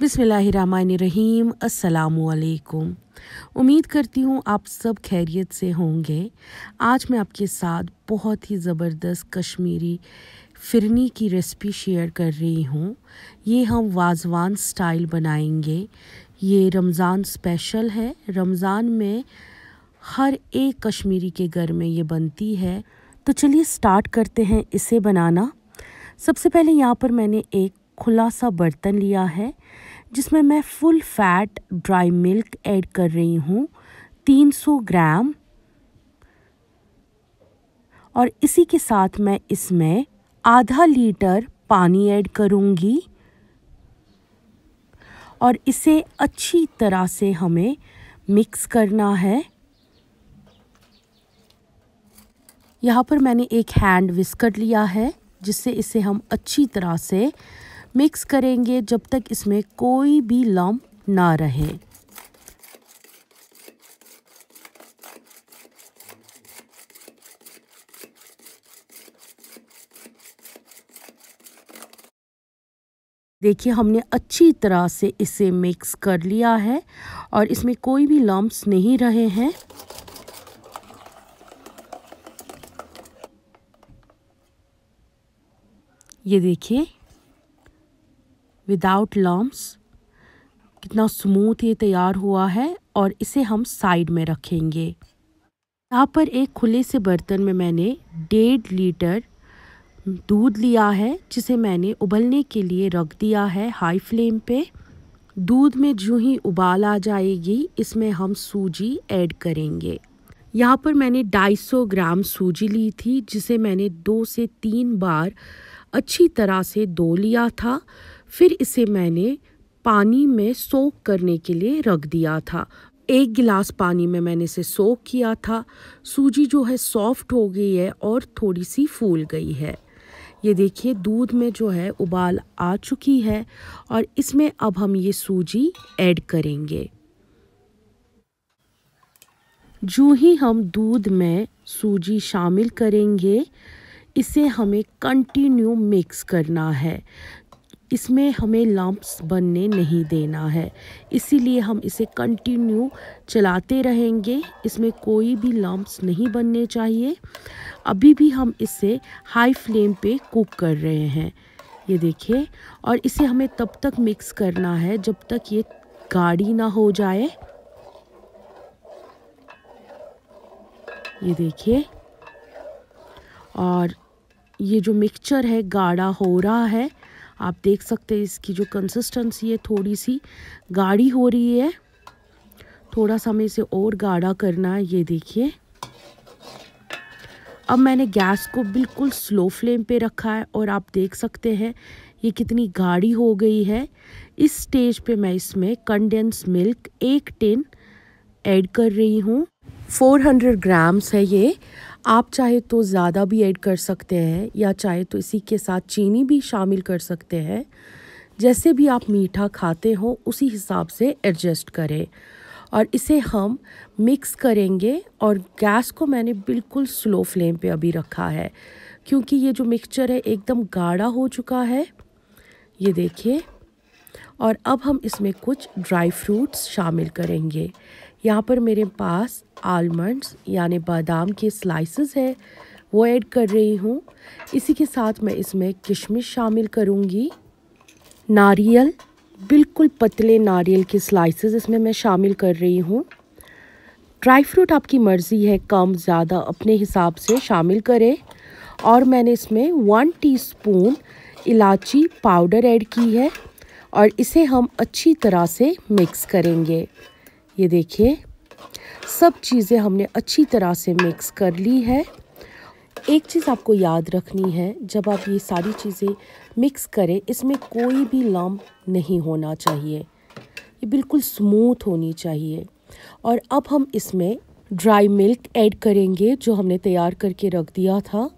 बिसमीम असलकुम उम्मीद करती हूँ आप सब खैरियत से होंगे आज मैं आपके साथ बहुत ही ज़बरदस्त कश्मीरी फिरनी की रेसिपी शेयर कर रही हूँ ये हम वाजवान स्टाइल बनाएंगे ये रमज़ान स्पेशल है रमज़ान में हर एक कश्मीरी के घर में ये बनती है तो चलिए स्टार्ट करते हैं इसे बनाना सबसे पहले यहाँ पर मैंने एक खुला सा बर्तन लिया है जिसमें मैं full fat dry milk add कर रही हूँ 300 ग्राम और इसी के साथ मैं इसमें आधा लीटर पानी ऐड करूँगी और इसे अच्छी तरह से हमें मिक्स करना है यहाँ पर मैंने एक हैंड विस्कट लिया है जिससे इसे हम अच्छी तरह से मिक्स करेंगे जब तक इसमें कोई भी लम्ब ना रहे देखिए हमने अच्छी तरह से इसे मिक्स कर लिया है और इसमें कोई भी लम्ब्स नहीं रहे हैं ये देखिए विदाउट लॉम्स कितना स्मूथ ये तैयार हुआ है और इसे हम साइड में रखेंगे यहाँ पर एक खुले से बर्तन में मैंने डेढ़ लीटर दूध लिया है जिसे मैंने उबलने के लिए रख दिया है हाई फ्लेम पे दूध में जो ही उबाल आ जाएगी इसमें हम सूजी ऐड करेंगे यहाँ पर मैंने 250 ग्राम सूजी ली थी जिसे मैंने दो से तीन बार अच्छी तरह से धो लिया था फिर इसे मैंने पानी में सोख करने के लिए रख दिया था एक गिलास पानी में मैंने इसे सोख किया था सूजी जो है सॉफ्ट हो गई है और थोड़ी सी फूल गई है ये देखिए दूध में जो है उबाल आ चुकी है और इसमें अब हम ये सूजी ऐड करेंगे जो ही हम दूध में सूजी शामिल करेंगे इसे हमें कंटिन्यू मिक्स करना है इसमें हमें लम्ब्स बनने नहीं देना है इसीलिए हम इसे कंटिन्यू चलाते रहेंगे इसमें कोई भी लम्ब्स नहीं बनने चाहिए अभी भी हम इसे हाई फ्लेम पे कुक कर रहे हैं ये देखिए और इसे हमें तब तक मिक्स करना है जब तक ये गाढ़ी ना हो जाए ये देखिए और ये जो मिक्सचर है गाढ़ा हो रहा है आप देख सकते हैं इसकी जो कंसिस्टेंसी है थोड़ी सी गाढ़ी हो रही है थोड़ा सा से इसे और गाढ़ा करना है ये देखिए अब मैंने गैस को बिल्कुल स्लो फ्लेम पे रखा है और आप देख सकते हैं ये कितनी गाढ़ी हो गई है इस स्टेज पे मैं इसमें कंडेंस मिल्क एक टिन ऐड कर रही हूँ 400 ग्राम्स है ये आप चाहे तो ज़्यादा भी ऐड कर सकते हैं या चाहे तो इसी के साथ चीनी भी शामिल कर सकते हैं जैसे भी आप मीठा खाते हो उसी हिसाब से एडजस्ट करें और इसे हम मिक्स करेंगे और गैस को मैंने बिल्कुल स्लो फ्लेम पे अभी रखा है क्योंकि ये जो मिक्सचर है एकदम गाढ़ा हो चुका है ये देखिए और अब हम इसमें कुछ ड्राई फ्रूट्स शामिल करेंगे यहाँ पर मेरे पास आलमंड्स यानी बादाम के स्लाइसेस है वो ऐड कर रही हूँ इसी के साथ मैं इसमें किशमिश शामिल करूँगी नारियल बिल्कुल पतले नारियल के स्लाइसेस इसमें मैं शामिल कर रही हूँ ड्राई फ्रूट आपकी मर्ज़ी है कम ज़्यादा अपने हिसाब से शामिल करें और मैंने इसमें वन टीस्पून इलायची पाउडर ऐड की है और इसे हम अच्छी तरह से मिक्स करेंगे ये देखिए सब चीज़ें हमने अच्छी तरह से मिक्स कर ली है एक चीज़ आपको याद रखनी है जब आप ये सारी चीज़ें मिक्स करें इसमें कोई भी लम नहीं होना चाहिए ये बिल्कुल स्मूथ होनी चाहिए और अब हम इसमें ड्राई मिल्क ऐड करेंगे जो हमने तैयार करके रख दिया था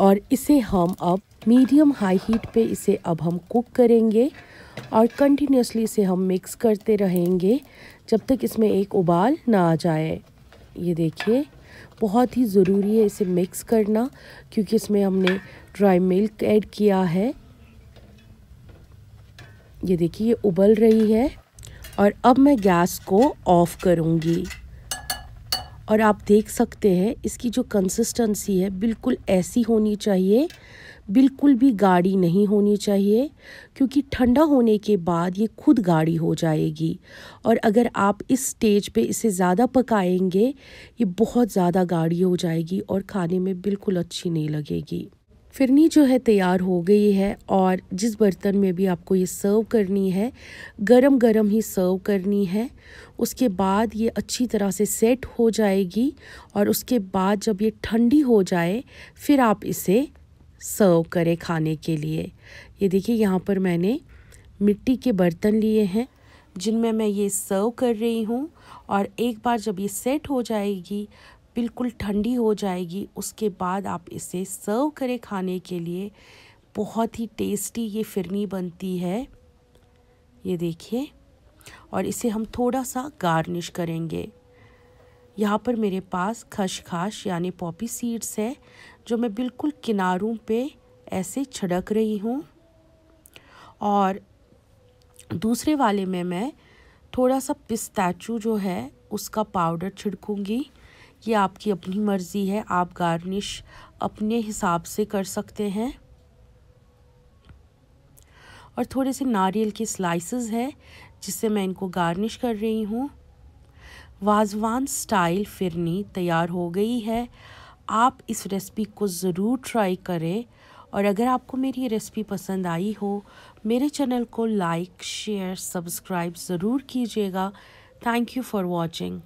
और इसे हम अब मीडियम हाई हीट पे इसे अब हम कुक करेंगे और कंटिन्यूसली इसे हम मिक्स करते रहेंगे जब तक इसमें एक उबाल ना आ जाए ये देखिए बहुत ही ज़रूरी है इसे मिक्स करना क्योंकि इसमें हमने ड्राई मिल्क ऐड किया है ये देखिए ये उबल रही है और अब मैं गैस को ऑफ़ करूँगी और आप देख सकते हैं इसकी जो कंसिस्टेंसी है बिल्कुल ऐसी होनी चाहिए बिल्कुल भी गाढ़ी नहीं होनी चाहिए क्योंकि ठंडा होने के बाद ये खुद गाढ़ी हो जाएगी और अगर आप इस स्टेज पे इसे ज़्यादा पकाएंगे ये बहुत ज़्यादा गाढ़ी हो जाएगी और खाने में बिल्कुल अच्छी नहीं लगेगी फिरनी जो है तैयार हो गई है और जिस बर्तन में भी आपको ये सर्व करनी है गरम गरम ही सर्व करनी है उसके बाद ये अच्छी तरह से सेट हो जाएगी और उसके बाद जब ये ठंडी हो जाए फिर आप इसे सर्व करें खाने के लिए ये देखिए यहाँ पर मैंने मिट्टी के बर्तन लिए हैं जिनमें मैं ये सर्व कर रही हूँ और एक बार जब ये सेट हो जाएगी बिल्कुल ठंडी हो जाएगी उसके बाद आप इसे सर्व करें खाने के लिए बहुत ही टेस्टी ये फिरनी बनती है ये देखिए और इसे हम थोड़ा सा गार्निश करेंगे यहाँ पर मेरे पास खशखाश यानी पॉपी सीड्स है जो मैं बिल्कुल किनारों पे ऐसे छिड़क रही हूँ और दूसरे वाले में मैं थोड़ा सा पिस्ताचू जो है उसका पाउडर छिड़कूँगी ये आपकी अपनी मर्ज़ी है आप गार्निश अपने हिसाब से कर सकते हैं और थोड़े से नारियल के स्लाइसेस है जिससे मैं इनको गार्निश कर रही हूँ वाजवान स्टाइल फिरनी तैयार हो गई है आप इस रेसिपी को ज़रूर ट्राई करें और अगर आपको मेरी ये रेसिपी पसंद आई हो मेरे चैनल को लाइक शेयर सब्सक्राइब ज़रूर कीजिएगा थैंक यू फॉर वॉचिंग